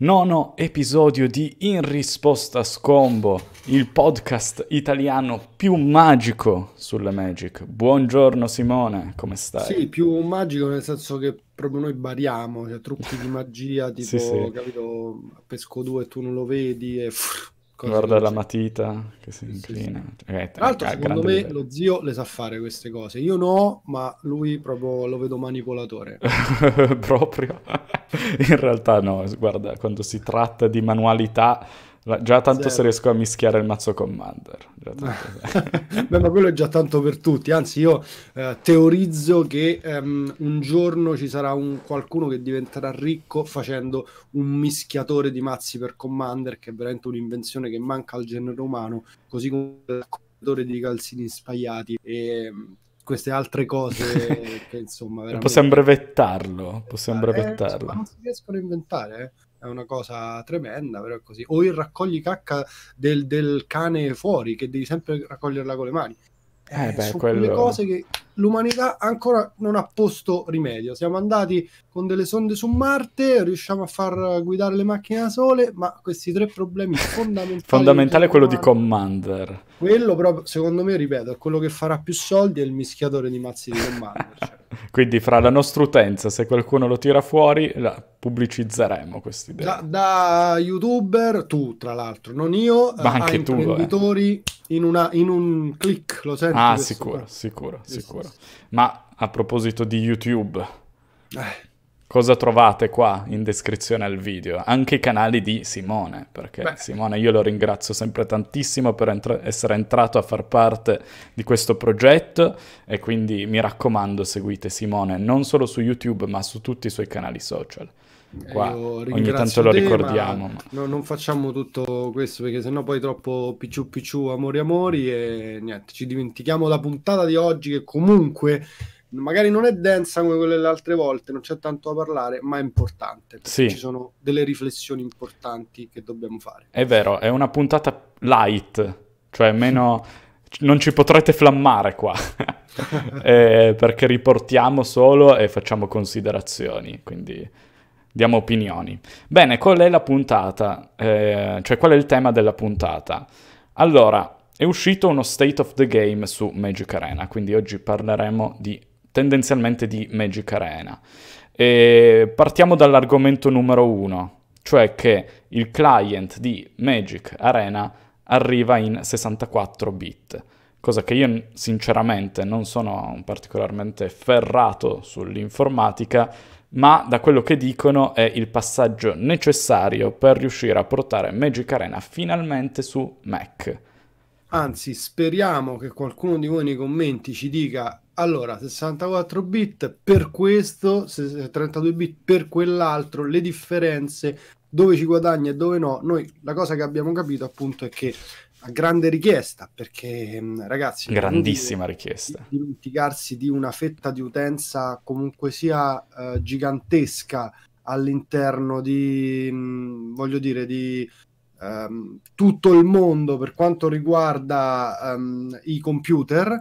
Nono episodio di In risposta scombo, il podcast italiano più magico sulle Magic. Buongiorno Simone, come stai? Sì, più magico nel senso che proprio noi bariamo, cioè trucchi di magia tipo, sì, sì. capito, pesco due e tu non lo vedi e... Guarda la matita che si inclina. Sì, sì. Eh, Tra l'altro, secondo me livello. lo zio le sa fare queste cose. Io no, ma lui proprio lo vedo manipolatore. proprio? In realtà no, guarda, quando si tratta di manualità la, già tanto Zero. se riesco a mischiare il mazzo Commander. Beh, ma quello è già tanto per tutti. Anzi, io eh, teorizzo che ehm, un giorno ci sarà un, qualcuno che diventerà ricco facendo un mischiatore di mazzi per Commander, che è veramente un'invenzione che manca al genere umano, così come il raccoglitore di calzini spaiati e ehm, queste altre cose che insomma veramente... possiamo brevettarlo possiamo brevettarlo eh, eh non si riescono a inventare eh è una cosa tremenda, però è così. O il raccogli cacca del, del cane fuori, che devi sempre raccoglierla con le mani. Eh, eh beh, sono quello... cose che l'umanità ancora non ha posto rimedio. Siamo andati con delle sonde su Marte, riusciamo a far guidare le macchine da sole, ma questi tre problemi fondamentali... Fondamentale è quello di Commander. Quello proprio, secondo me, ripeto, è quello che farà più soldi è il mischiatore di mazzi di Commander. Cioè. Quindi fra la nostra utenza, se qualcuno lo tira fuori, la pubblicizzeremo questa idea. Da, da, youtuber, tu tra l'altro, non io, ma anche eh, tu, eh. imprenditori eh. in, una, in, un click, lo senti? Ah, sicuro, sicuro, sicuro nostro. Ma a proposito di YouTube, eh. cosa trovate qua in descrizione al video? Anche i canali di Simone, perché Beh. Simone io lo ringrazio sempre tantissimo per entr- essere entrato a far parte di questo progetto e quindi mi raccomando seguite Simone non solo su YouTube ma su tutti i suoi canali social. Qua, ogni tanto lo te, ricordiamo. Ma... No, non facciamo tutto questo perché sennò poi troppo picciù picciù amori amori e niente, ci dimentichiamo la puntata di oggi che comunque magari non è densa come quelle delle altre volte, non c'è tanto da parlare, ma è importante. Sì. Ci sono delle riflessioni importanti che dobbiamo fare. È vero, è una puntata light, cioè meno... non ci potrete flammare qua, eh, perché riportiamo solo e facciamo considerazioni, quindi diamo opinioni. Bene, qual è la puntata? Eh, cioè qual è il tema della puntata? Allora, è uscito uno State of the Game su Magic Arena, quindi oggi parleremo di, tendenzialmente di Magic Arena. E partiamo dall'argomento numero uno, cioè che il client di Magic Arena arriva in 64 bit, cosa che io sinceramente non sono particolarmente ferrato sull'informatica, ma da quello che dicono è il passaggio necessario per riuscire a portare Magic Arena finalmente su Mac. Anzi, speriamo che qualcuno di voi nei commenti ci dica allora 64 bit per questo, 32 bit per quell'altro, le differenze, dove ci guadagna e dove no. Noi la cosa che abbiamo capito appunto è che grande richiesta, perché mm, ragazzi... Grandissima richiesta. Di dimenticarsi di una fetta di utenza comunque sia eh, gigantesca all'interno di, mh, mm, voglio dire, di um, tutto il mondo per quanto riguarda um, i computer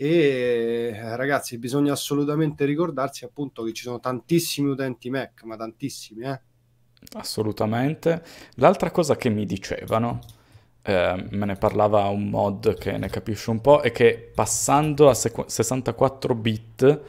e ragazzi bisogna assolutamente ricordarsi appunto che ci sono tantissimi utenti Mac, ma tantissimi, eh. Assolutamente. L'altra cosa che mi dicevano Ehm, me ne parlava un mod che ne capisce un po', e che passando a 64 bit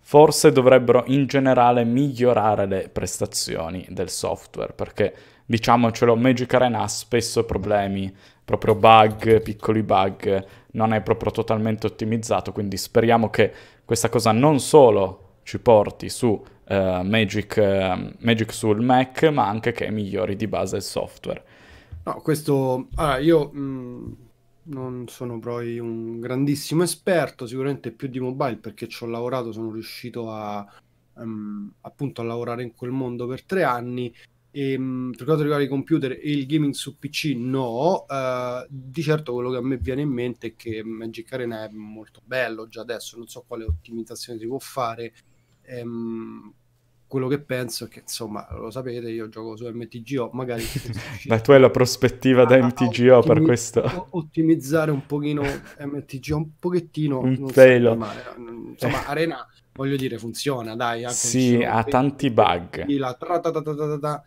forse dovrebbero in generale migliorare le prestazioni del software, perché diciamocelo, Magic Arena ha spesso problemi, proprio bug, piccoli bug, non è proprio totalmente ottimizzato, quindi speriamo che questa cosa non solo ci porti su eh, Magic, eh, Magic sul Mac, ma anche che migliori di base il software. No, questo... Allora, io mh, mm, non sono proprio un grandissimo esperto, sicuramente più di mobile perché ci ho lavorato, sono riuscito a, um, appunto a lavorare in quel mondo per tre anni. E, ehm, mh, per quanto riguarda i computer e il gaming su PC, no. Uh, di certo quello che a me viene in mente è che Magic Arena è molto bello già adesso, non so quale ottimizzazione si può fare. Ehm, quello che penso è che insomma lo sapete io gioco su MTGO magari ma tu hai la prospettiva da ah, ah, MTGO ottimi- per questo ottimizzare un pochino MTGO un pochettino un pelo insomma eh. Arena voglio dire funziona dai sì ha tanti bug la, tra, ta, ta, ta,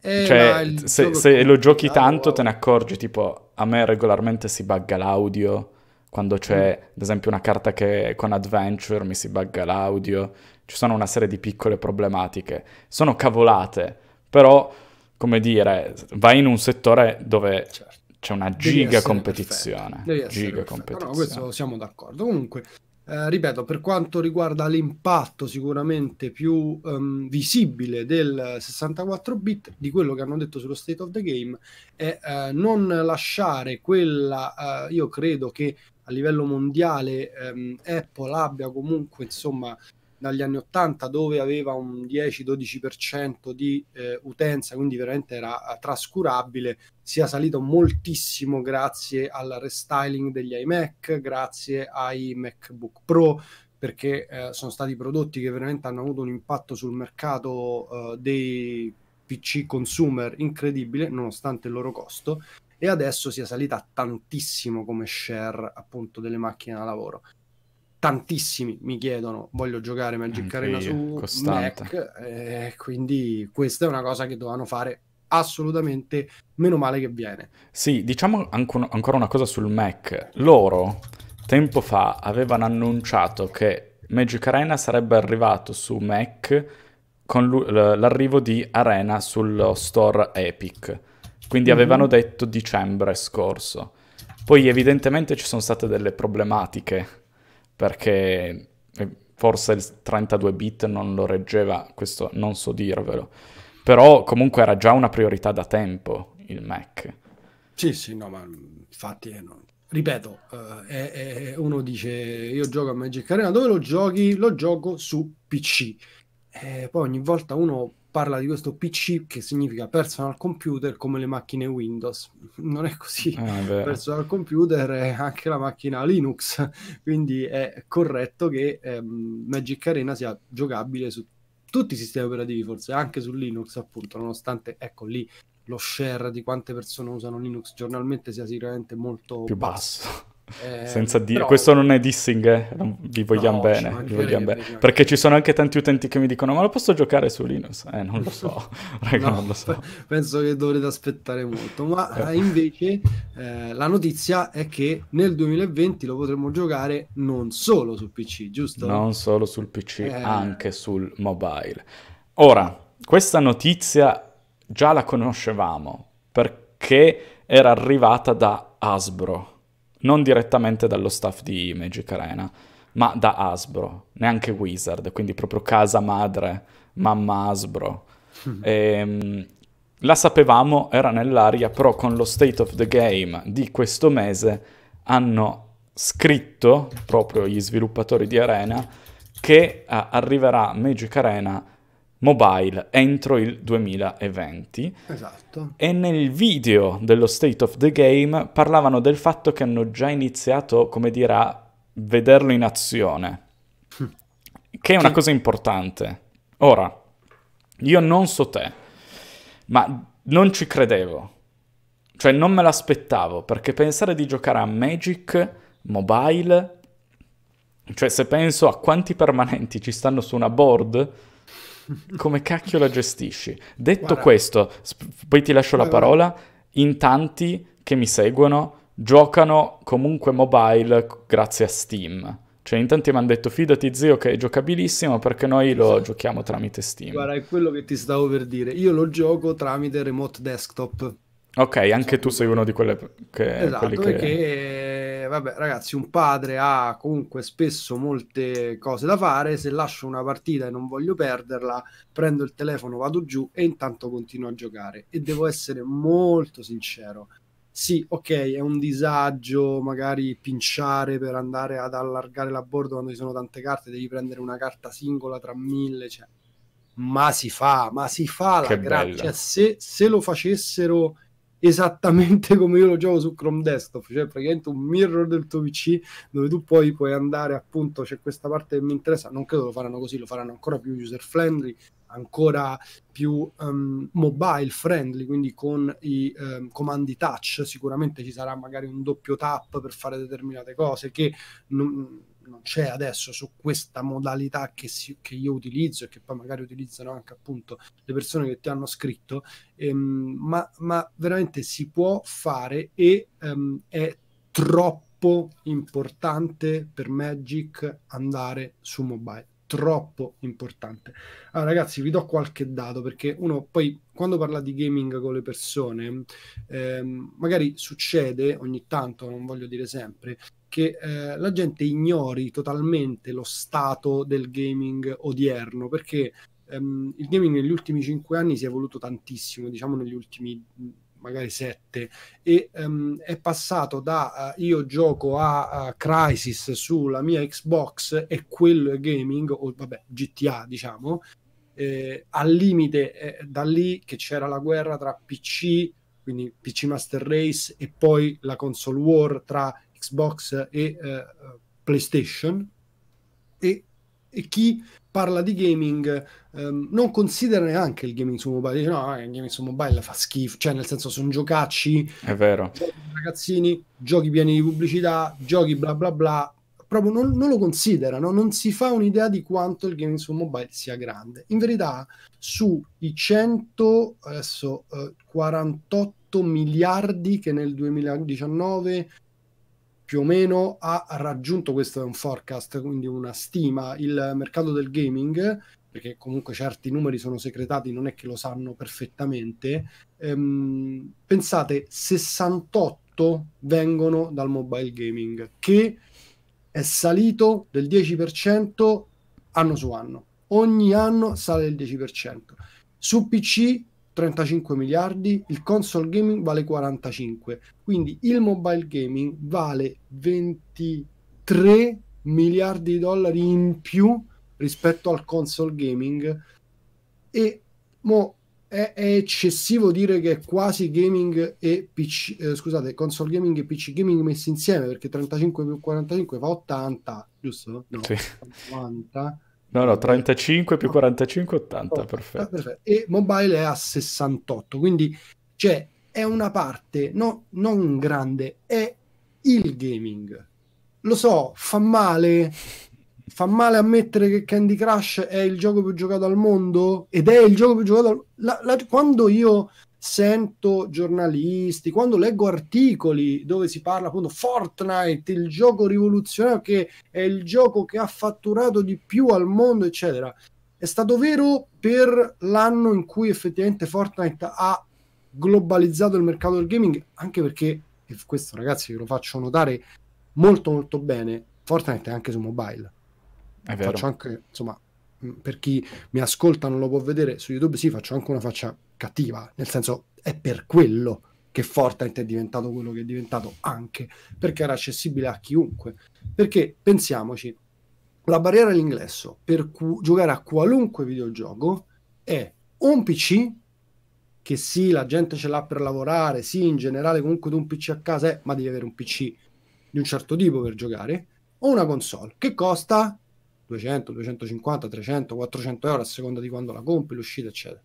cioè la, se, se lo giochi tanto eh. te ne accorgi tipo a me regolarmente si bugga l'audio quando c'è mm. ad esempio una carta che con Adventure mi si bugga l'audio ci sono una serie di piccole problematiche. Sono cavolate, però, come dire, vai in un settore dove certo. c'è una giga competizione. Giga competizione. No, questo siamo d'accordo. Comunque, eh, ripeto, per quanto riguarda l'impatto sicuramente più um, visibile del 64 bit, di quello che hanno detto sullo state of the game, è eh, non lasciare quella, eh, io credo che a livello mondiale ehm, Apple abbia comunque insomma dagli anni 80 dove aveva un 10-12% di eh, utenza, quindi veramente era eh, trascurabile, sia salito moltissimo grazie al restyling degli iMac, grazie ai MacBook Pro, perché eh, sono stati prodotti che veramente hanno avuto un impatto sul mercato eh, dei PC consumer incredibile, nonostante il loro costo, e adesso si è salita tantissimo come share appunto delle macchine da lavoro tantissimi mi chiedono voglio giocare Magic Anche Arena su costante. Mac eh, quindi questa è una cosa che dovevano fare assolutamente meno male che viene sì diciamo ancora una cosa sul Mac loro tempo fa avevano annunciato che Magic Arena sarebbe arrivato su Mac con l'arrivo di Arena sullo store Epic quindi mm-hmm. avevano detto dicembre scorso poi evidentemente ci sono state delle problematiche perché eh, forse il 32 bit non lo reggeva, questo non so dirvelo, però comunque era già una priorità da tempo il Mac. Sì, sì, no, ma infatti eh, no. ripeto, eh, eh, uno dice io gioco a Magic Arena, dove lo giochi? Lo gioco su PC. Eh, poi ogni volta uno parla di questo PC che significa personal computer come le macchine Windows. Non è così. Ah, personal computer è anche la macchina Linux, quindi è corretto che ehm, Magic Arena sia giocabile su tutti i sistemi operativi, forse anche su Linux, appunto, nonostante ecco lì lo share di quante persone usano Linux giornalmente sia sicuramente molto più basso. basso. Eh, Senza dire, però... questo non è dissing, eh. non, vi vogliamo no, bene, vi vogliamo bene. Perché, ci sono anche tanti utenti che mi dicono, ma lo posso giocare su Linux? Eh, non lo so, raga, no, non lo so. Penso che dovrete aspettare molto, ma eh. eh invece eh, la notizia è che nel 2020 lo potremo giocare non solo sul PC, giusto? Non solo sul PC, anche sul mobile. Ora, questa notizia già la conoscevamo perché era arrivata da Hasbro non direttamente dallo staff di Magic Arena, ma da Hasbro, neanche Wizard, quindi proprio casa madre, mamma Hasbro. E, ehm, la sapevamo, era nell'aria, però con lo state of the game di questo mese hanno scritto proprio gli sviluppatori di Arena che uh, arriverà Magic Arena mobile entro il 2020. Esatto. E nel video dello State of the Game parlavano del fatto che hanno già iniziato, come dire, a vederlo in azione. Che è una cosa importante. Ora, io non so te, ma non ci credevo. Cioè non me l'aspettavo, perché pensare di giocare a Magic mobile, cioè se penso a quanti permanenti ci stanno su una board, come cacchio la gestisci? Detto Guarda. questo, sp- poi ti lascio la parola, in tanti che mi seguono giocano comunque mobile grazie a Steam. Cioè, in tanti mi hanno detto fidati zio che è giocabilissimo perché noi lo sì. Esatto. giochiamo tramite Steam. Guarda, è quello che ti stavo per dire. Io lo gioco tramite remote desktop. Ok, anche tu sei uno di quelle che... Esatto, che... perché, vabbè, ragazzi, un padre ha comunque spesso molte cose da fare, se lascio una partita e non voglio perderla, prendo il telefono, vado giù e intanto continuo a giocare. E devo essere molto sincero. Sì, ok, è un disagio magari pinciare per andare ad allargare la bordo quando ci sono tante carte, devi prendere una carta singola tra mille, cioè... Ma si fa, ma si fa la grande. Cioè, se, se lo facessero esattamente come io lo gioco su Chrome Desktop, cioè praticamente un mirror del tuo PC dove tu poi puoi andare appunto, c'è questa parte che mi interessa, non credo lo faranno così, lo faranno ancora più user friendly, ancora più um, mobile friendly, quindi con i um, comandi touch sicuramente ci sarà magari un doppio tap per fare determinate cose che non non c'è adesso su questa modalità che, si, che, io utilizzo e che poi magari utilizzano anche appunto le persone che ti hanno scritto, ehm, ma, ma, veramente si può fare e ehm, è troppo importante per Magic andare su mobile troppo importante. Allora, ragazzi, vi do qualche dato perché uno poi quando parla di gaming con le persone, ehm, magari succede ogni tanto, non voglio dire sempre, che eh, la gente ignori totalmente lo stato del gaming odierno, perché ehm, il gaming negli ultimi cinque anni si è evoluto tantissimo, diciamo negli ultimi magari sette, e um, è passato da uh, io gioco a uh, Crisis sulla mia Xbox e quello è gaming o vabbè GTA diciamo eh, al limite eh, da lì che c'era la guerra tra PC quindi PC Master Race e poi la console war tra Xbox e eh, PlayStation e, e, chi parla di gaming ehm, non considera neanche il gaming su mobile, dice no, eh, il gaming su mobile fa schifo, cioè nel senso sono giocacci, è vero, ragazzini, giochi pieni di pubblicità, giochi bla bla bla, proprio non, non lo considerano, non si fa un'idea di quanto il gaming su mobile sia grande. In verità sui 100, adesso eh, 48 miliardi che nel 2019 più o meno ha raggiunto, questo è un forecast, quindi una stima, il mercato del gaming, perché comunque certi numeri sono secretati, non è che lo sanno perfettamente, ehm, pensate 68 vengono dal mobile gaming, che è salito del 10% anno su anno. Ogni anno sale del 10%. Su PC 35 miliardi, il console gaming vale 45, quindi il mobile gaming vale 23 miliardi di dollari in più rispetto al console gaming e mo è, è eccessivo dire che è quasi gaming e PC, eh, scusate, console gaming e PC gaming messi insieme perché 35 più 45 fa 80, giusto? No, sì. 90 No, no, 35 più 45, 80, oh, perfetto. Ah, perfetto. E mobile è a 68, quindi cioè, è una parte no, non grande, è il gaming. Lo so, fa male, fa male ammettere che Candy Crush è il gioco più giocato al mondo ed è il gioco più giocato al mondo. quando io sento giornalisti, quando leggo articoli dove si parla appunto Fortnite, il gioco rivoluzionario che è il gioco che ha fatturato di più al mondo, eccetera. È stato vero per l'anno in cui effettivamente Fortnite ha globalizzato il mercato del gaming, anche perché, e questo ragazzi ve lo faccio notare molto molto bene, Fortnite è anche su mobile. È vero. Faccio anche, insomma, per chi mi ascolta non lo può vedere su YouTube, sì, faccio anche una faccia cattiva, nel senso è per quello che Fortnite è diventato quello che è diventato anche perché era accessibile a chiunque. Perché pensiamoci, la barriera all'ingresso per cu- giocare a qualunque videogioco è un PC che sì, la gente ce l'ha per lavorare, sì, in generale comunque tu un PC a casa è, ma devi avere un PC di un certo tipo per giocare, o una console che costa 200, 250, 300, 400 euro a seconda di quando la compri, l'uscita, eccetera.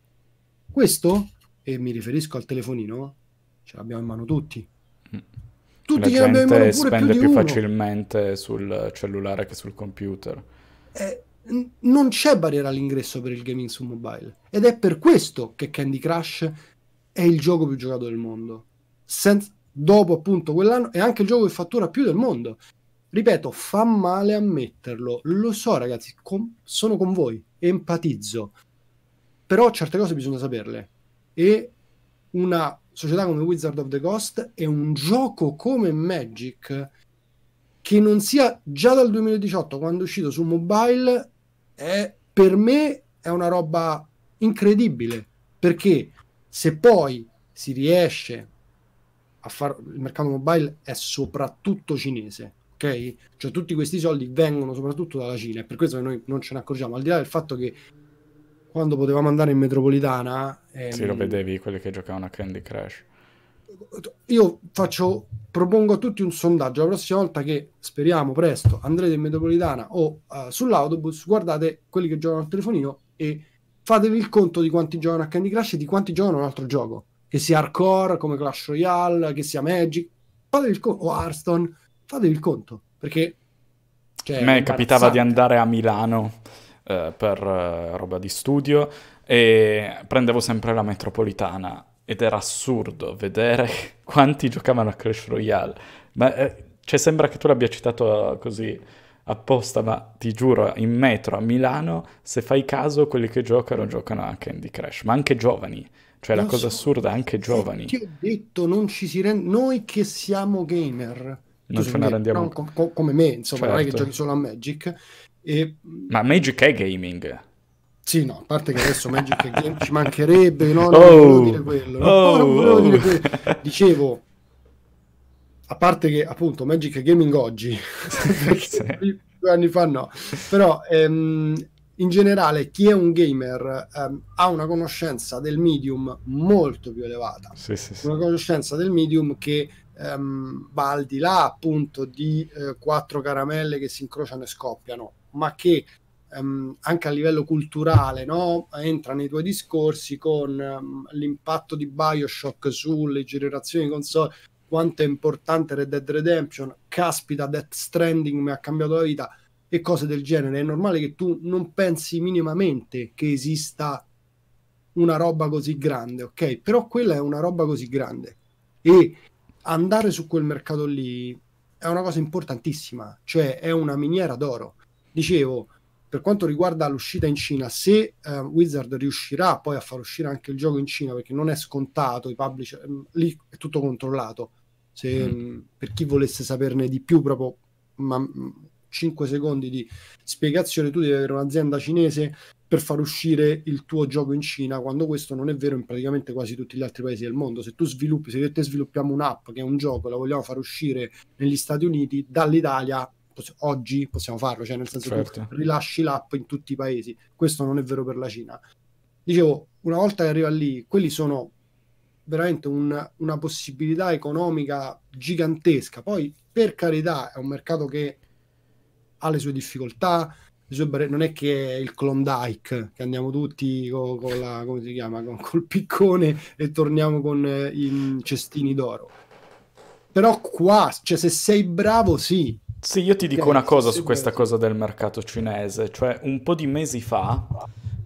Questo, e mi riferisco al telefonino, ce l'abbiamo in mano tutti. Mm. Tutti La gente in mano spende più, più facilmente sul cellulare che sul computer. Eh, n- non c'è barriera all'ingresso per il gaming su mobile. Ed è per questo che Candy Crush è il gioco più giocato del mondo. Sen- dopo appunto quell'anno è anche il gioco che fattura più del mondo. Ripeto, fa male ammetterlo. Lo so, ragazzi, com- sono con voi, empatizzo però certe cose bisogna saperle e una società come Wizard of the Coast è un gioco come Magic che non sia già dal 2018 quando è uscito su mobile è, per me è una roba incredibile perché se poi si riesce a fare il mercato mobile è soprattutto cinese ok cioè tutti questi soldi vengono soprattutto dalla Cina e per questo che noi non ce ne accorgiamo al di là del fatto che quando potevamo andare in metropolitana... Ehm, sì, lo vedevi, quelli che giocavano a Candy Crush. Io faccio, propongo a tutti un sondaggio la prossima volta che speriamo presto andrete in metropolitana o uh, sull'autobus, guardate quelli che giocano al telefonino e fatevi il conto di quanti giocano a Candy Crush e di quanti giocano a un altro gioco, che sia hardcore come Clash Royale, che sia Magic, fatevi il conto, o Hearthstone, fatevi il conto, perché... Cioè, a me capitava di andare a Milano eh, per eh, roba di studio e prendevo sempre la metropolitana ed era assurdo vedere quanti giocavano a Crash Royale. Ma eh, cioè, sembra che tu l'abbia citato così apposta, ma ti giuro, in metro a Milano, se fai caso, quelli che giocano giocano a Candy Crash, ma anche giovani. Cioè, non la cosa so, assurda, anche giovani. Ti ho detto, non ci si rende... Noi che siamo gamer... Non ce ne rendiamo... No, co- come me, insomma, certo. non è che certo. giochi solo a Magic e... Ma mm, Magic è gaming. Sì, no, a parte che adesso Magic è gaming ci mancherebbe, no, oh. non oh, volevo dire quello. Oh, no, volevo dire oh. quello. Dicevo, a parte che appunto Magic è gaming oggi, due anni fa no, però ehm, in generale chi è un gamer ehm, ha una conoscenza del medium molto più elevata, sì, sì, sì. una conoscenza del medium che ehm, va al di là appunto di eh, quattro caramelle che si incrociano e scoppiano, ma che ehm, anche a livello culturale no? entra nei tuoi discorsi con ehm, l'impatto di Bioshock sulle generazioni console, quanto è importante Red Dead Redemption, caspita Death Stranding mi ha cambiato la vita e cose del genere. È normale che tu non pensi minimamente che esista una roba così grande, ok? Però quella è una roba così grande e andare su quel mercato lì è una cosa importantissima, cioè è una miniera d'oro. Dicevo, per quanto riguarda l'uscita in Cina, se eh, Wizard riuscirà poi a far uscire anche il gioco in Cina, perché non è scontato, i publisher, ehm, lì è tutto controllato. Se, mm. mm. Per chi volesse saperne di più, proprio ma, 5 mm, secondi di spiegazione, tu devi avere un'azienda cinese per far uscire il tuo gioco in Cina, quando questo non è vero in praticamente quasi tutti gli altri paesi del mondo. Se tu sviluppi, se io te sviluppiamo un'app che è un gioco e la vogliamo far uscire negli Stati Uniti, dall'Italia poss- oggi possiamo farlo, cioè nel senso certo. che rilasci l'app in tutti i paesi. Questo non è vero per la Cina. Dicevo, una volta che arriva lì, quelli sono veramente un, una possibilità economica gigantesca. Poi, per carità, è un mercato che ha le sue difficoltà, non è che è il Klondike che andiamo tutti con, con la, come si chiama, con, col piccone e torniamo con eh, i cestini d'oro. Però qua, cioè, se sei bravo, sì, sì, io ti dico una cosa su questa cosa del mercato cinese, cioè un po' di mesi fa,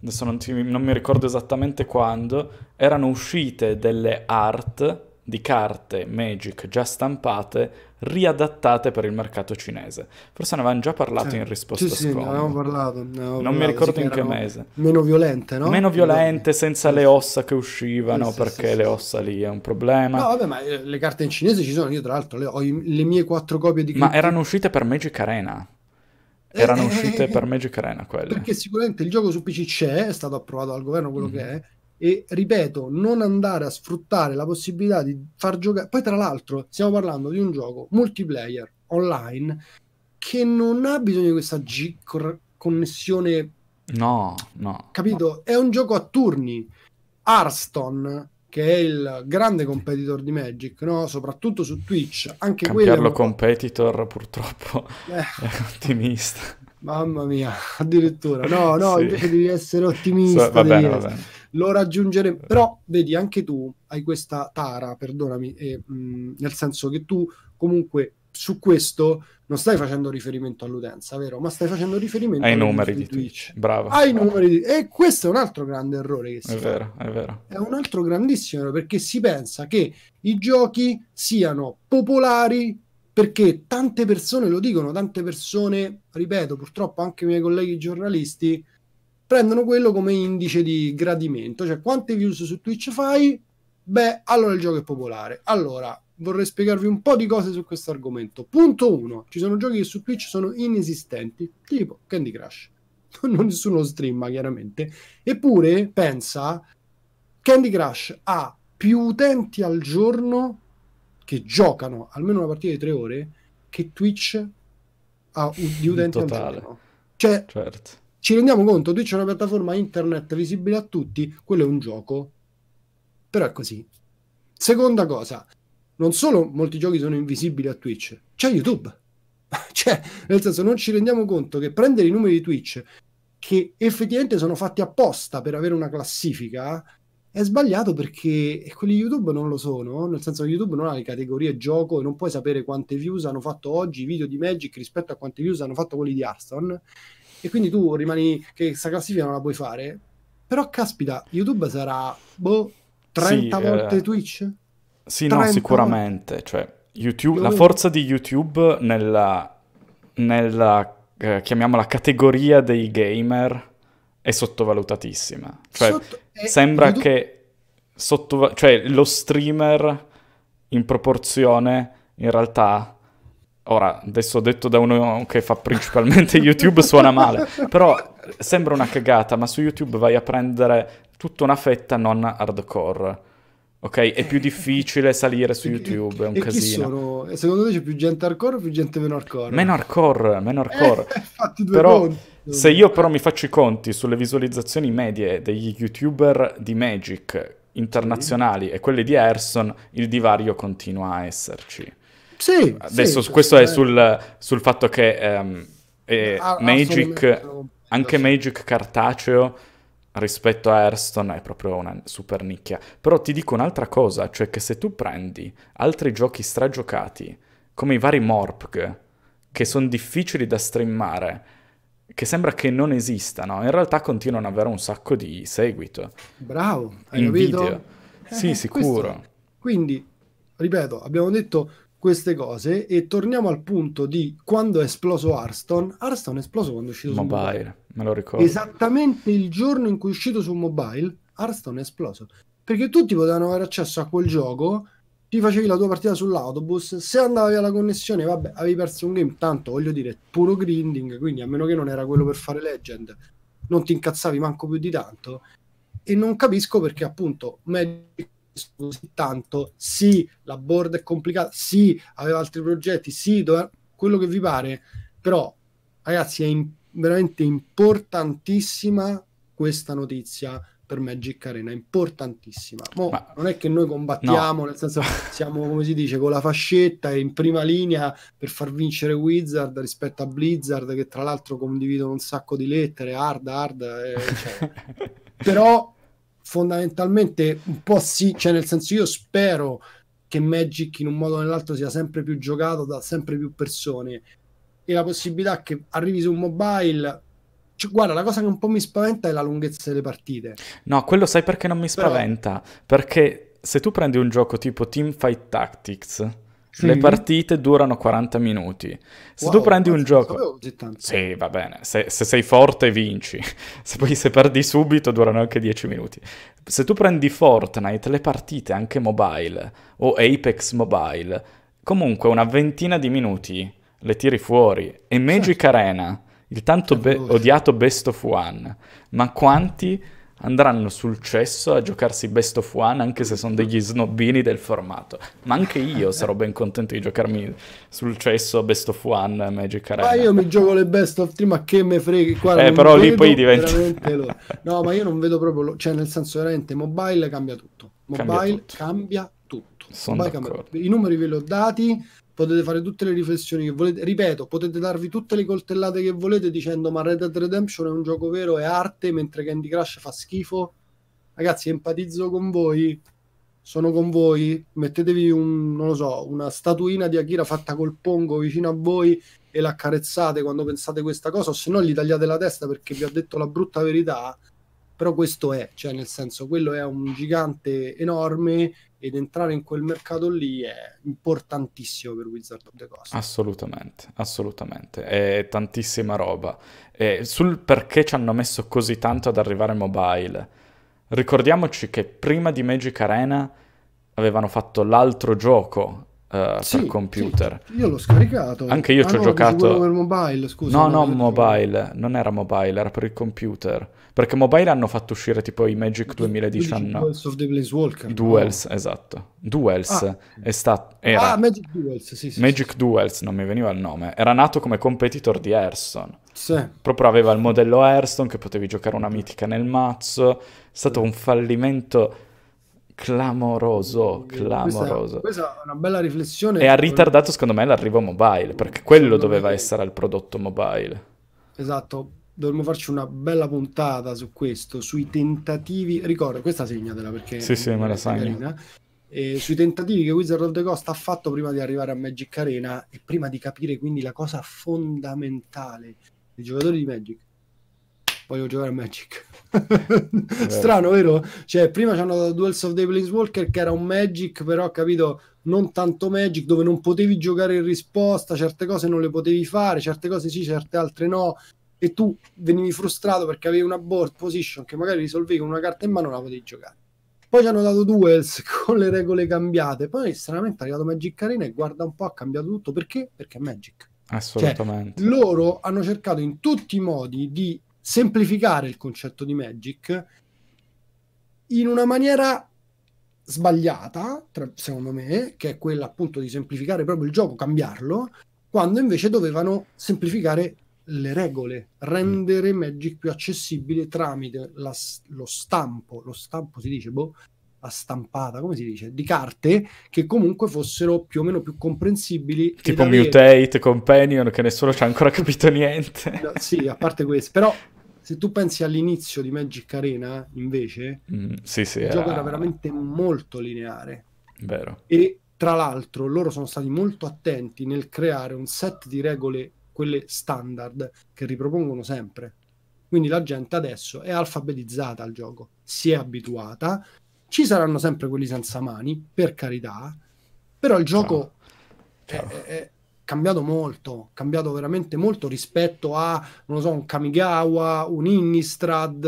adesso non, ti, non mi ricordo esattamente quando, erano uscite delle art di carte Magic già stampate riadattate per il mercato cinese. Forse ne avevamo già parlato cioè, in risposta sì, a Sì, ne avevamo parlato. Ne avevamo non parlato, mi ricordo sì, in che mese. Meno violente, no? Meno violente, senza sì. le ossa che uscivano, perché le ossa lì è un problema. No, vabbè, ma eh, le carte in cinese ci sono, io tra l'altro le, ho le mie quattro copie di... Ma erano uscite per Magic Arena eh, erano eh, uscite per Magic Arena quelle. Perché sicuramente il gioco su PC c'è, è stato approvato dal governo quello mm-hmm. che è, e ripeto, non andare a sfruttare la possibilità di far giocare. Poi, tra l'altro, stiamo parlando di un gioco multiplayer online che non ha bisogno di questa G connessione. No, no. Capito? No. È un gioco a turni. Arston, che è il grande competitor di Magic, no? soprattutto su Twitch. Anche Cambiarlo quello... competitor purtroppo eh. è ottimista. Mamma mia, addirittura. No, no, sì. invece devi essere ottimista. So, bene, va bene. Essere lo raggiungeremo. Però vedi, anche tu hai questa tara, perdonami, e, mh, mm, nel senso che tu comunque su questo non stai facendo riferimento all'utenza, vero? Ma stai facendo riferimento ai numeri di Twitch. Twitch. Bravo. Ai bravo. numeri di... E questo è un altro grande errore che si è fa. vero, è vero. È un altro grandissimo errore perché si pensa che i giochi siano popolari perché tante persone lo dicono, tante persone, ripeto, purtroppo anche i miei colleghi giornalisti prendono quello come indice di gradimento, cioè quante views su Twitch fai? Beh, allora il gioco è popolare. Allora, vorrei spiegarvi un po' di cose su questo argomento. Punto 1. Ci sono giochi che su Twitch sono inesistenti, tipo Candy Crush. Non nessuno streama, chiaramente. Eppure, pensa, Candy Crush ha più utenti al giorno che giocano almeno una partita di tre ore che Twitch ha di utenti al giorno. Cioè, certo. Ci rendiamo conto, Twitch è una piattaforma internet visibile a tutti, quello è un gioco. Però è così. Seconda cosa, non solo molti giochi sono invisibili a Twitch, c'è YouTube. cioè, nel senso, non ci rendiamo conto che prendere i numeri di Twitch, che effettivamente sono fatti apposta per avere una classifica, è sbagliato perché quelli YouTube non lo sono, nel senso che YouTube non ha le categorie gioco e non puoi sapere quante views hanno fatto oggi i video di Magic rispetto a quante views hanno fatto quelli di Arston e quindi tu rimani che questa classifica non la puoi fare. Però caspita, YouTube sarà boh, 30 sì, volte eh... Twitch? Sì, no, sicuramente. Volte. Cioè, YouTube, la forza di YouTube nella, nella eh, chiamiamola categoria dei gamer è sottovalutatissima. Cioè, Sotto... Eh, sembra YouTube... che sottoval- cioè, lo streamer in proporzione in realtà Ora, adesso detto da uno che fa principalmente YouTube suona male, però eh, sembra una cagata, ma su YouTube vai a prendere tutta una fetta non hardcore. Ok, è più eh. difficile salire su YouTube, è un casino. Secondo te c'è più gente hardcore o più gente meno hardcore? Meno hardcore, meno hardcore. Eh, fatti due però, conti. Se io però mi faccio i conti sulle visualizzazioni medie degli youtuber di Magic internazionali sì. e quelli di Erson, il divario continua a esserci. Sì, Adesso sì, questo è sul, sul, fatto che um, eh, ah, Magic, anche Magic cartaceo rispetto a Hearthstone è proprio una super nicchia. Però ti dico un'altra cosa, cioè che se tu prendi altri giochi stragiocati, come i vari Morpg, che sono difficili da streamare, che sembra che non esistano, in realtà continuano ad avere un sacco di seguito. Bravo, hai in capito? Video. Eh, sì, sicuro. Questo. Quindi, ripeto, abbiamo detto queste cose e torniamo al punto di quando è esploso Arston. Arston è esploso quando è uscito mobile, su mobile. Me lo ricordo. Esattamente il giorno in cui è uscito su mobile, Arston è esploso. Perché tutti potevano avere accesso a quel gioco, ti facevi la tua partita sull'autobus, se andavi alla connessione, vabbè, avevi perso un game, tanto voglio dire, puro grinding, quindi a meno che non era quello per fare Legend, non ti incazzavi manco più di tanto. E non capisco perché appunto Magic così tanto, sì, la board è complicata, sì, aveva altri progetti, sì, dove, quello che vi pare, però ragazzi è in, veramente importantissima questa notizia per Magic Arena, importantissima. Mo, Ma... Non è che noi combattiamo, no. nel senso siamo, come si dice, con la fascetta in prima linea per far vincere Wizard rispetto a Blizzard, che tra l'altro condividono un sacco di lettere, hard, hard, eh, cioè. però fondamentalmente un po' sì, cioè nel senso io spero che Magic in un modo o nell'altro sia sempre più giocato da sempre più persone e la possibilità che arrivi su un mobile cioè, guarda, la cosa che un po' mi spaventa è la lunghezza delle partite. No, quello sai perché non mi spaventa? Però... Perché se tu prendi un gioco tipo Team Fight Tactics, sì. Le partite durano 40 minuti. Se wow, tu prendi un gioco... Sì, va bene. Se, se, sei forte vinci. Se poi se perdi subito durano anche 10 minuti. Se tu prendi Fortnite, le partite anche mobile o Apex Mobile, comunque una ventina di minuti le tiri fuori. E Magic sì. Certo. Arena, il tanto be- odiato Best of One. Ma quanti andranno sul cesso a giocarsi Best of One anche se sono degli snobbini del formato. Ma anche io sarò ben contento di giocarmi sul cesso Best of One Magic Arena. Ma io mi gioco le Best of Three, ma che me freghi Guarda, eh, però lì poi diventa... no, ma io non vedo proprio... Lo... Cioè, nel senso, veramente, mobile cambia tutto. Mobile cambia tutto. Cambia tutto. Cambia tutto. I numeri ve li ho dati potete fare tutte le riflessioni che volete. Ripeto, potete darvi tutte le coltellate che volete dicendo ma Red Dead Redemption è un gioco vero, è arte, mentre Candy Crush fa schifo. Ragazzi, empatizzo con voi, sono con voi, mettetevi un, non lo so, una statuina di Akira fatta col pongo vicino a voi e la accarezzate quando pensate questa cosa, o se no gli tagliate la testa perché vi ha detto la brutta verità però questo è, cioè nel senso quello è un gigante enorme ed entrare in quel mercato lì è importantissimo per Wizard of the Coast. Assolutamente, assolutamente, è tantissima roba. E sul perché ci hanno messo così tanto ad arrivare mobile, ricordiamoci che prima di Magic Arena avevano fatto l'altro gioco Uh, sì, per computer. Sì, io l'ho scaricato. Anche io ah, ci ho no, giocato. Per mobile, scusa, no, no, mobile. Non era mobile, era per il computer. Perché mobile hanno fatto uscire tipo i Magic 2019. Duels of the Blazewalker. Duels, no? esatto. Duels ah. è stato. Era... Ah, Magic Duels, sì, sì. Magic sì, Duels, non mi veniva il nome. Era nato come competitor di Hearthstone. Sì. Proprio aveva il modello Hearthstone che potevi giocare una mitica nel mazzo. È stato un fallimento Clamoroso, clamoroso. Questa, questa, è una bella riflessione. E ha ritardato secondo me l'arrivo mobile, perché quello doveva me... essere il prodotto mobile. Esatto, dovremmo farci una bella puntata su questo, sui tentativi, ricordo, questa segnatela perché... Sì, sì, me la segno. Eh, sui tentativi che Wizard of the Coast ha fatto prima di arrivare a Magic Arena e prima di capire quindi la cosa fondamentale. dei giocatori di Magic voglio giocare a Magic. Strano, vero? Cioè, prima ci hanno dato Duels of the Planeswalker che era un Magic, però capito, non tanto Magic, dove non potevi giocare in risposta, certe cose non le potevi fare, certe cose sì, certe altre no. E tu venivi frustrato perché avevi una board position che magari risolvevi con una carta in mano non la potevi giocare. Poi ci hanno dato Duels con le regole cambiate. Poi stranamente è arrivato Magic Arena e guarda un po', ha cambiato tutto. Perché? Perché è Magic. Cioè, Assolutamente. Cioè, loro hanno cercato in tutti i modi di semplificare il concetto di Magic in una maniera sbagliata, tra, secondo me, che è quella appunto di semplificare proprio il gioco, cambiarlo, quando invece dovevano semplificare le regole, rendere mm. Magic più accessibile tramite la, lo stampo, lo stampo si dice, boh, la stampata, come si dice, di carte che comunque fossero più o meno più comprensibili. Tipo avere... Mutate, Companion, che nessuno ci ha ancora capito niente. No, sì, a parte questo, però Se tu pensi all'inizio di Magic Arena, invece, mm, sì, sì, il era... gioco era veramente molto lineare. Vero. E tra l'altro loro sono stati molto attenti nel creare un set di regole, quelle standard, che ripropongono sempre. Quindi la gente adesso è alfabetizzata al gioco, si è abituata. Ci saranno sempre quelli senza mani, per carità, però il gioco Ciao. Ciao. È, è, cambiato molto, cambiato veramente molto rispetto a, non lo so, un Kamigawa, un Innistrad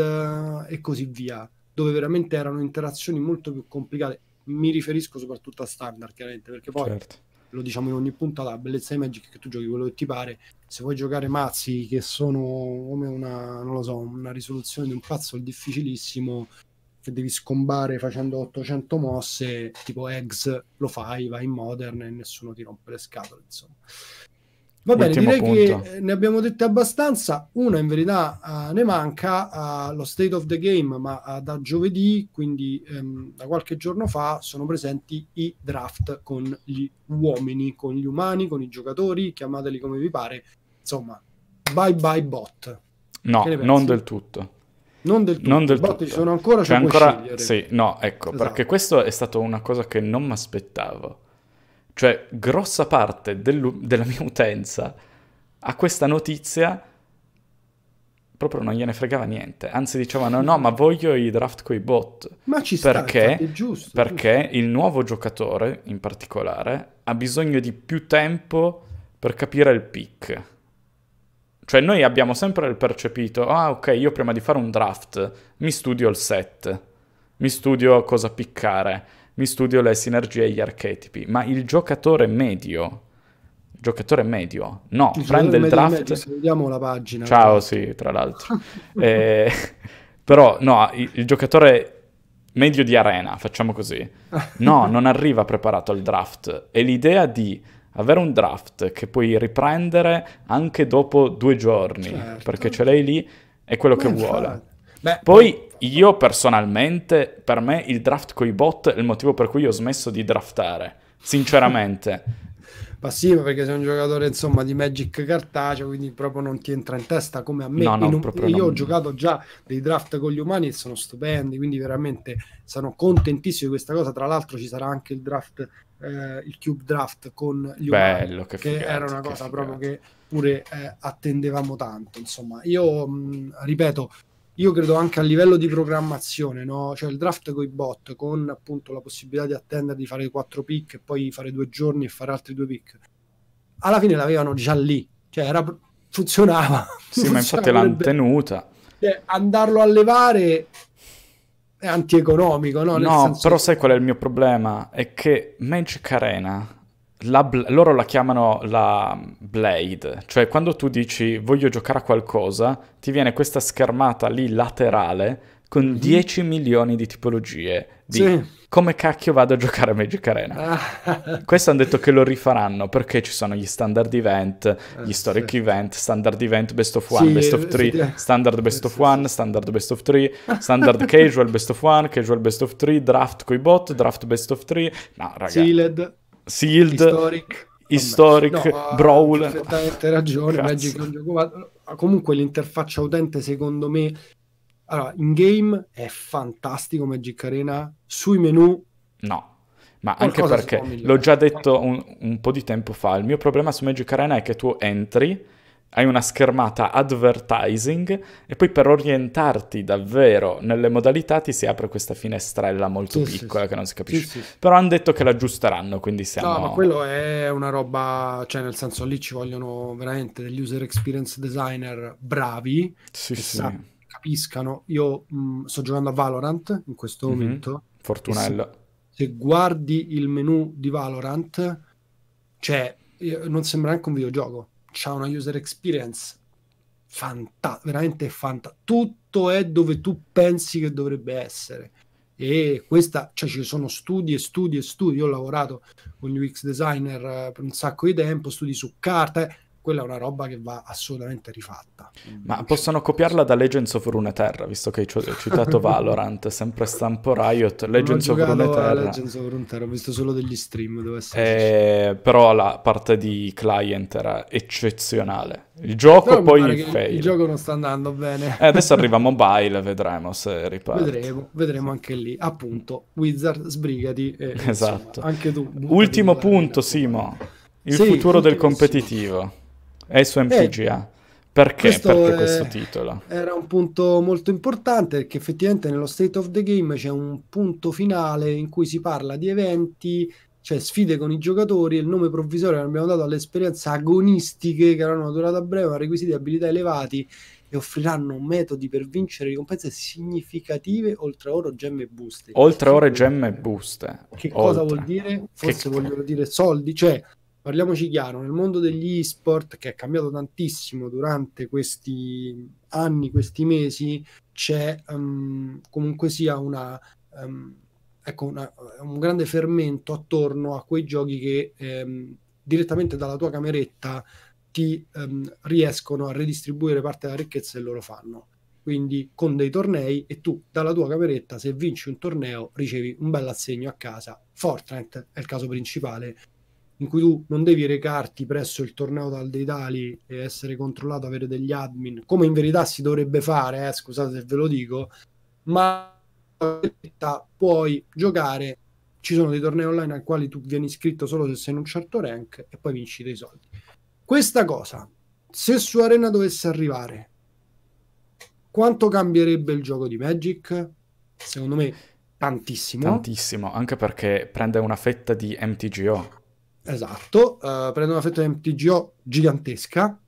eh, e così via, dove veramente erano interazioni molto più complicate. Mi riferisco soprattutto a standard, chiaramente, perché poi certo. lo diciamo in ogni puntata, la bellezza di Magic che tu giochi quello che ti pare. Se vuoi giocare mazzi che sono come una, non lo so, una risoluzione di un puzzle difficilissimo, devi scombare facendo 800 mosse, tipo Eggs lo fai, vai in Modern e nessuno ti rompe le scatole, insomma. Va bene, direi punto. che ne abbiamo dette abbastanza. Una in verità uh, ne manca uh, lo state of the game, ma uh, da giovedì, quindi um, da qualche giorno fa, sono presenti i draft con gli uomini, con gli umani, con i giocatori, chiamateli come vi pare. Insomma, bye bye bot. No, non del tutto. Non del tutto, non del tutto. sono ancora, c'è cioè ancora... Scegliere. Sì, no, ecco, esatto. perché questa è stata una cosa che non mi aspettavo. Cioè, grossa parte del, della mia utenza a questa notizia proprio non gliene fregava niente. Anzi, dicevano: no, ma voglio i draft coi bot. Ma ci perché, è giusto, Perché giusto. il nuovo giocatore, in particolare, ha bisogno di più tempo per capire il pick. Cioè noi abbiamo sempre il percepito, ah ok, io prima di fare un draft mi studio il set, mi studio cosa piccare, mi studio le sinergie e gli archetipi, ma il giocatore medio, giocatore medio, no, il prende il draft... Vediamo la pagina. Ciao, esatto. sì, tra l'altro. eh, però no, il, il giocatore medio di arena, facciamo così, no, non arriva preparato al draft e l'idea di avere un draft che puoi riprendere anche dopo due giorni, certo. perché ce l'hai lì, è quello che vuole. Beh, poi io personalmente, per me il draft coi bot è il motivo per cui ho smesso di draftare, sinceramente. Ma sì, perché sei un giocatore insomma di Magic cartaceo quindi proprio non ti entra in testa come a me no, no, proprio io non... ho giocato già dei draft con gli umani e sono stupendi quindi veramente sono contentissimo di questa cosa tra l'altro ci sarà anche il draft eh, il Cube Draft con gli Bello, che, figata, che, era una cosa figata. proprio che pure eh, attendevamo tanto. Insomma, io mh, ripeto, io credo anche a livello di programmazione, no? cioè il draft con i bot, con appunto la possibilità di attendere di fare quattro pick e poi fare due giorni e fare altri due pick, alla fine l'avevano già lì, cioè era, funzionava. Sì, funzionava ma infatti l'hanno tenuta. Cioè, andarlo a levare antieconomico, no? Nel no, senso... però sai qual è il mio problema? È che Magic Arena, la bl- loro la chiamano la Blade, cioè quando tu dici voglio giocare a qualcosa, ti viene questa schermata lì laterale con mm-hmm. 10 milioni di tipologie di sì. come cacchio vado a giocare a Magic Arena. Ah. Questo hanno detto che lo rifaranno perché ci sono gli standard event, gli eh, storic sì. event, standard event best of one, sì, best of three, standard best of one, standard best of three, standard casual best of one, casual best of three, draft coi bot, draft best of three. No, raga. Sealed. Sealed. Historic. Historic, no, Brawl. Perfettamente ragione, Magic è un gioco comunque l'interfaccia utente secondo me allora, in game è fantastico Magic Arena, sui menu... No. Ma anche perché, l'ho già detto un, un po' di tempo fa, il mio problema su Magic Arena è che tu entri, hai una schermata advertising e poi per orientarti davvero nelle modalità ti si apre questa finestrella molto sì, piccola sì, che non si capisce. Sì, Però hanno detto che l'aggiusteranno, quindi siamo... No, ma quello è una roba, cioè nel senso lì ci vogliono veramente degli user experience designer bravi sì, sì. sa- capiscano, io mh, mm, sto giocando a Valorant in questo mm-hmm. momento. Fortunella. Se, se, guardi il menu di Valorant, cioè, eh, non sembra neanche un videogioco. C'ha una user experience fanta- veramente fantastica. Tutto è dove tu pensi che dovrebbe essere. E questa, cioè, ci sono studi e studi e studi. Io ho lavorato con gli UX designer eh, per un sacco di tempo, studi su carta. Eh quella è una roba che va assolutamente rifatta. Ma possono copiarla da Legends of Runeterra, visto che ho citato Valorant, sempre stampo Riot, Legends of Runeterra. Legends of Runeterra, ho visto solo degli stream, devo essere eh, Però la parte di client era eccezionale. Il gioco no, poi il fail. Il gioco non sta andando bene. Eh, adesso arriva mobile, vedremo se riparte. Vedremo, vedremo anche lì. Appunto, Wizard, sbrigati. E, esatto. Insomma, anche tu. Ultimo punto, Simo. Il sì, futuro del competitivo. È su MPGA. Eh, perché? Questo, perché questo titolo? Era un punto molto importante perché effettivamente nello State of the Game c'è un punto finale in cui si parla di eventi, cioè sfide con i giocatori, il nome provvisorio che abbiamo dato alle esperienze agonistiche che erano una durata breve ma requisiti di abilità elevati e offriranno metodi per vincere ricompense significative oltre oro, gemme e buste. Oltre oro, gemme e buste. Che oltre. cosa vuol dire? Forse che... vogliono dire soldi, cioè parliamoci chiaro, nel mondo degli e-sport che è cambiato tantissimo durante questi anni, questi mesi, c'è um, comunque sia una, um, ecco una, un grande fermento attorno a quei giochi che ehm, direttamente dalla tua cameretta ti ehm, riescono a redistribuire parte della ricchezza e loro fanno. Quindi con dei tornei e tu dalla tua cameretta, se vinci un torneo, ricevi un bel assegno a casa. Fortnite è il caso principale in cui tu non devi recarti presso il torneo dal dei tali e essere controllato, avere degli admin, come in verità si dovrebbe fare, eh, scusate se ve lo dico, ma puoi giocare, ci sono dei tornei online ai quali tu vieni iscritto solo se sei in un certo rank e poi vinci dei soldi. Questa cosa, se su Arena dovesse arrivare, quanto cambierebbe il gioco di Magic? Secondo me tantissimo. Tantissimo, anche perché prende una fetta di MTGO Esatto, uh, eh, prende una fetta di MTGO gigantesca,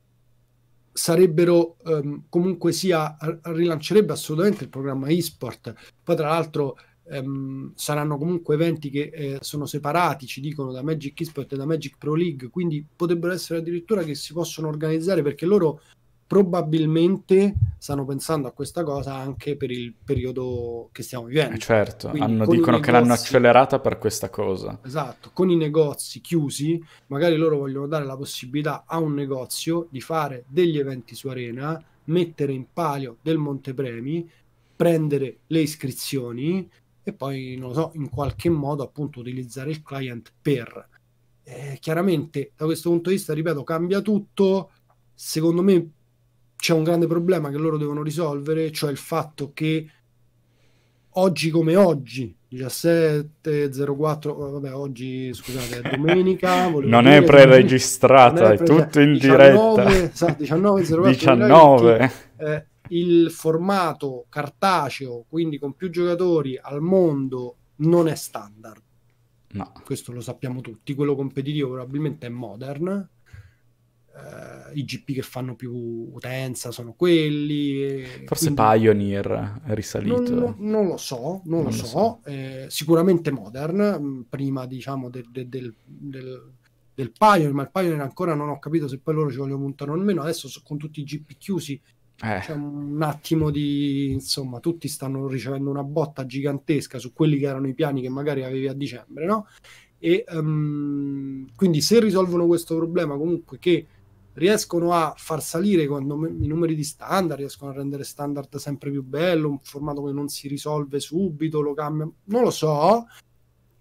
sarebbero um, comunque sia, rilancerebbe assolutamente il programma eSport, poi tra l'altro um, saranno comunque eventi che eh, sono separati, ci dicono, da Magic eSport e da Magic Pro League, quindi potrebbero essere addirittura che si possono organizzare perché loro probabilmente stanno pensando a questa cosa anche per il periodo che stiamo vivendo. Certo, hanno, dicono negozi... che l'hanno accelerata per questa cosa. Esatto, con i negozi chiusi, magari loro vogliono dare la possibilità a un negozio di fare degli eventi su Arena, mettere in palio del Montepremi, prendere le iscrizioni e poi, non lo so, in qualche modo appunto utilizzare il client per... Eh, chiaramente da questo punto di vista, ripeto, cambia tutto. Secondo me c'è un grande problema che loro devono risolvere, cioè il fatto che oggi come oggi, 17.04, eh, vabbè oggi scusate è domenica, non, dire, è non è preregistrata, è, tutto in 19, diretta, 19.04, 19. eh, il formato cartaceo, quindi con più giocatori al mondo, non è standard. No. Questo lo sappiamo tutti, quello competitivo probabilmente è modern, eh, i GP che fanno più utenza sono quelli. Eh, Forse Pioneer è risalito. Non, non lo so, non, non lo so. so. Eh, sicuramente Modern, mm, prima diciamo del, del, del, del, Pioneer, ma il Pioneer ancora non ho capito se poi loro ci vogliono puntare o meno. Adesso con tutti i GP chiusi eh. c'è un attimo di... insomma, tutti stanno ricevendo una botta gigantesca su quelli che erano i piani che magari avevi a dicembre, no? E um, quindi se risolvono questo problema comunque che riescono a far salire i numeri di standard, riescono a rendere standard sempre più bello, un formato che non si risolve subito, lo cambia, non lo so,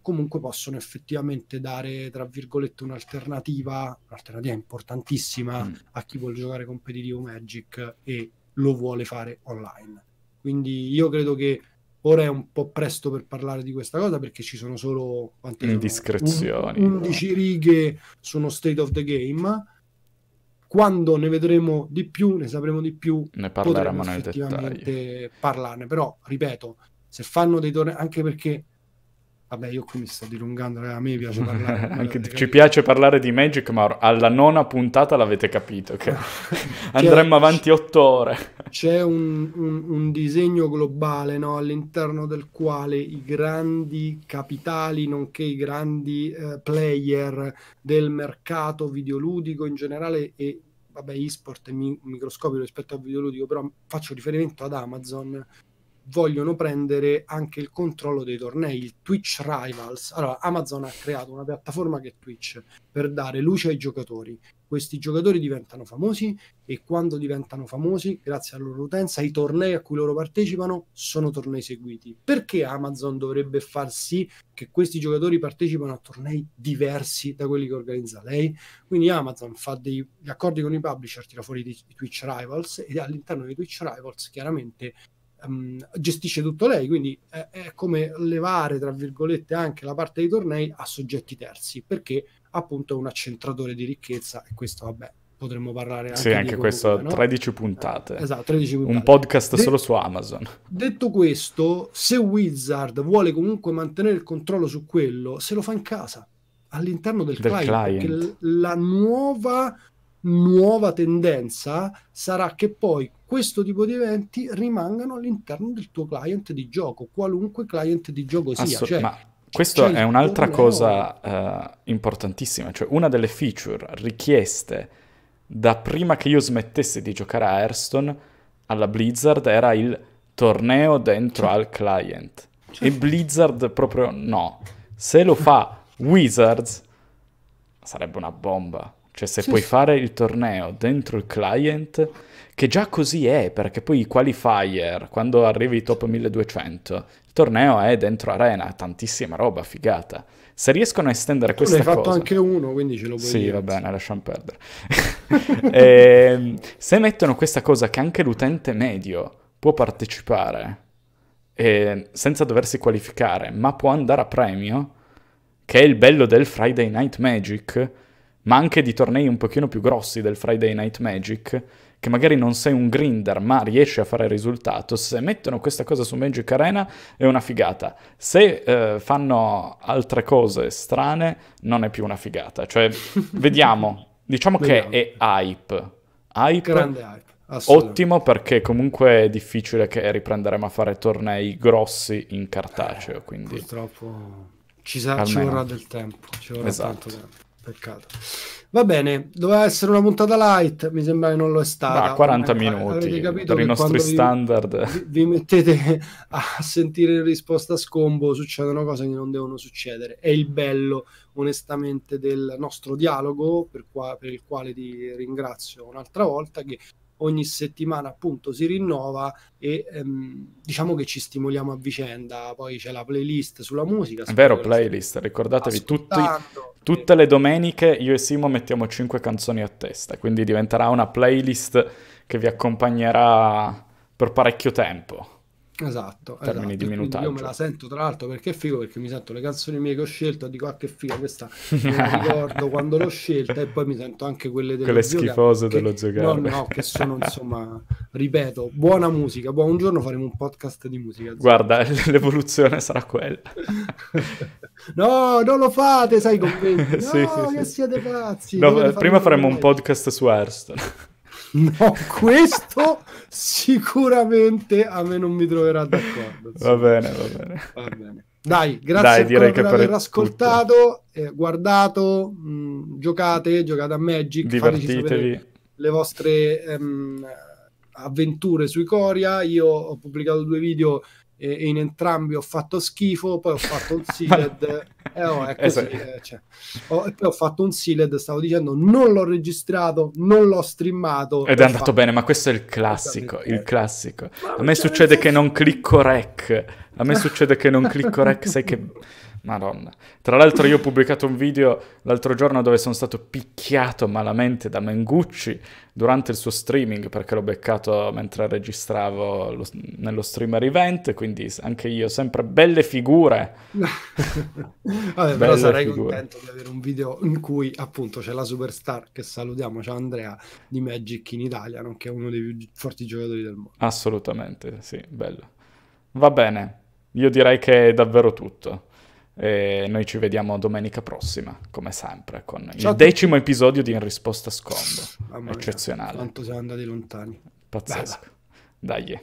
comunque possono effettivamente dare, tra virgolette, un'alternativa, un'alternativa importantissima mm. a chi vuole giocare competitivo Magic e lo vuole fare online. Quindi io credo che ora è un po' presto per parlare di questa cosa perché ci sono solo quante indiscrezioni. 11 righe su uno state of the game quando ne vedremo di più, ne sapremo di più, ne potremo effettivamente parlarne. Però, ripeto, se fanno dei tornei, anche perché Vabbè, io qui mi sto dilungando, a me piace parlare. Anche, ci piace parlare di Magic, ma alla nona puntata l'avete capito che andremmo avanti otto ore. C'è un, un, un disegno globale no? all'interno del quale i grandi capitali, nonché i grandi eh, player del mercato videoludico in generale e vabbè, eSport è mi- microscopico rispetto al videoludico, però faccio riferimento ad Amazon, vogliono prendere anche il controllo dei tornei, il Twitch Rivals. Allora, Amazon ha creato una piattaforma che è Twitch per dare luce ai giocatori. Questi giocatori diventano famosi e quando diventano famosi, grazie alla loro utenza, i tornei a cui loro partecipano sono tornei seguiti. Perché Amazon dovrebbe far sì che questi giocatori partecipino a tornei diversi da quelli che organizza lei? Quindi Amazon fa degli accordi con i publisher, tira fuori i Twitch Rivals e all'interno dei Twitch Rivals chiaramente um, gestisce tutto lei, quindi è, è, come levare, tra virgolette, anche la parte dei tornei a soggetti terzi, perché appunto è un accentratore di ricchezza e questo vabbè. Potremmo parlare anche Sì, anche questo, no? 13 puntate. Eh, esatto, 13 puntate. Un podcast De- solo su Amazon. Detto questo, se Wizard vuole comunque mantenere il controllo su quello, se lo fa in casa, all'interno del, del client, client. L- la nuova nuova tendenza sarà che poi questo tipo di eventi rimangano all'interno del tuo client di gioco, qualunque client di gioco sia. Assu- cioè, ma questo è un'altra cosa uh, importantissima, cioè una delle feature richieste da prima che io smettessi di giocare a Hearthstone alla Blizzard era il torneo dentro al client. E Blizzard proprio no. Se lo fa Wizards sarebbe una bomba. Cioè se sì, puoi fare il torneo dentro il client, che già così è, perché poi i qualifier, quando arrivi top 1200, il torneo è dentro arena, tantissima roba, figata. Se riescono a estendere tu questa cosa... ne hai fatto anche uno, quindi ce lo puoi Sì, dire. va bene, lasciamo perdere. e, ehm, se mettono questa cosa che anche l'utente medio può partecipare eh, senza doversi qualificare, ma può andare a premio, che è il bello del Friday Night Magic, ma anche di tornei un pochino più grossi del Friday Night Magic, che magari non sei un grinder ma riesci a fare risultato, se mettono questa cosa su Magic Arena è una figata. Se eh, fanno altre cose strane non è più una figata. Cioè, vediamo, diciamo vediamo. che è hype. Hype. Grande hype. Ottimo perché comunque è difficile che riprenderemo a fare tornei grossi in cartaceo. Eh, quindi... Purtroppo ci, sa- ci vorrà del tempo. Ci vorrà esatto. tanto tempo peccato. Va bene, doveva essere una puntata light, mi sembra che non lo è stata. Ma 40 Come, minuti, per i nostri standard. Vi, vi, mettete a sentire risposta a scombo, succedono cose che non devono succedere. È il bello, onestamente, del nostro dialogo, per, qua, per il quale ti ringrazio un'altra volta, che ogni settimana appunto si rinnova e ehm, diciamo che ci stimoliamo a vicenda. Poi c'è la playlist sulla musica. vero, playlist, ricordatevi tutti, tutte le domeniche io e Simo mettiamo 5 canzoni a testa, quindi diventerà una playlist che vi accompagnerà per parecchio tempo. Esatto, termini esatto. di minutaggio. Io me la sento tra l'altro perché è figo perché mi sento le canzoni mie che ho scelto, dico ah che figa questa, mi ricordo quando l'ho scelta e poi mi sento anche quelle delle quelle schifose che, dello giocare. No, no, che sono insomma, ripeto, buona musica, buon un giorno faremo un podcast di musica. Guarda, l'evoluzione sarà quella. no, non lo fate, sai convinti. No, sì, sì, che sì. siete pazzi. No, prima faremo un podcast su Hearthstone. No, questo sicuramente a me non mi troverà d'accordo. Va bene, va bene, va bene. Dai, grazie Dai, per aver ascoltato, eh, guardato, mh, mm, giocate, giocate a Magic, divertitevi. Le vostre ehm, avventure sui Coria. Io ho pubblicato due video e, eh, e in entrambi ho fatto schifo, poi ho fatto un sealed eh, oh, è eh, così, esatto. cioè. ho, oh, ho fatto un sealed, stavo dicendo, non l'ho registrato, non l'ho streamato. Ed è andato fatto. bene, ma questo è il esatto, classico, il classico. a me succede che non clicco rec, a me succede che non clicco rec, sai che Madonna. Tra l'altro io ho pubblicato un video l'altro giorno dove sono stato picchiato malamente da Mengucci durante il suo streaming perché l'ho beccato mentre registravo lo, nello streamer event, quindi anche io sempre belle figure. Vabbè, belle però sarei figure. contento di avere un video in cui appunto c'è la superstar che salutiamo, c'è Andrea di Magic in Italia, nonché uno dei più forti giocatori del mondo. Assolutamente, sì, bello. Va bene, io direi che è davvero tutto. E noi ci vediamo domenica prossima, come sempre, con Ciao il decimo episodio di In risposta a Scombo. Eccezionale. Mia, quanto siamo andati lontani. Pazzesco. Bella. Dai.